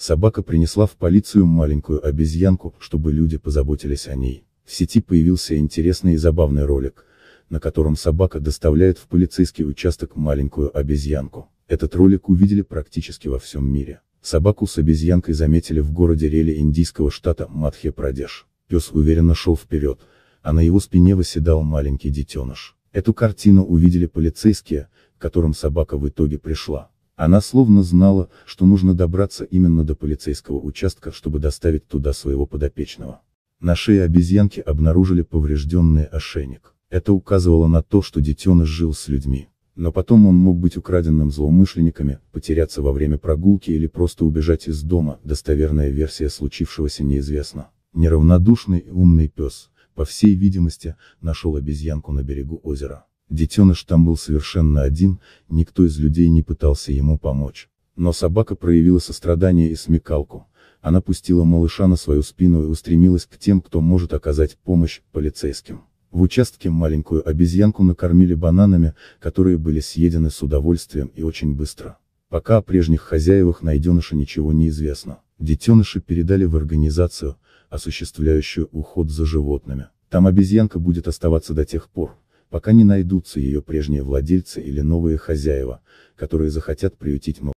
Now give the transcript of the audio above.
Собака принесла в полицию маленькую обезьянку, чтобы люди позаботились о ней. В сети появился интересный и забавный ролик, на котором собака доставляет в полицейский участок маленькую обезьянку. Этот ролик увидели практически во всем мире. Собаку с обезьянкой заметили в городе Рели индийского штата Мадхья-Прадеш. Пес уверенно шел вперед, а на его спине восседал маленький детеныш. Эту картину увидели полицейские, к которым собака в итоге пришла. Она словно знала, что нужно добраться именно до полицейского участка, чтобы доставить туда своего подопечного. На шее обезьянки обнаружили поврежденный ошейник. Это указывало на то, что детеныш жил с людьми. Но потом он мог быть украденным злоумышленниками, потеряться во время прогулки или просто убежать из дома, достоверная версия случившегося неизвестна. Неравнодушный и умный пес, по всей видимости, нашел обезьянку на берегу озера. Детеныш там был совершенно один, никто из людей не пытался ему помочь. Но собака проявила сострадание и смекалку. Она пустила малыша на свою спину и устремилась к тем, кто может оказать помощь, полицейским. В участке маленькую обезьянку накормили бананами, которые были съедены с удовольствием и очень быстро. Пока о прежних хозяевах найденыша ничего не известно. Детеныши передали в организацию, осуществляющую уход за животными. Там обезьянка будет оставаться до тех пор, пока не найдутся ее прежние владельцы или новые хозяева, которые захотят приютить много.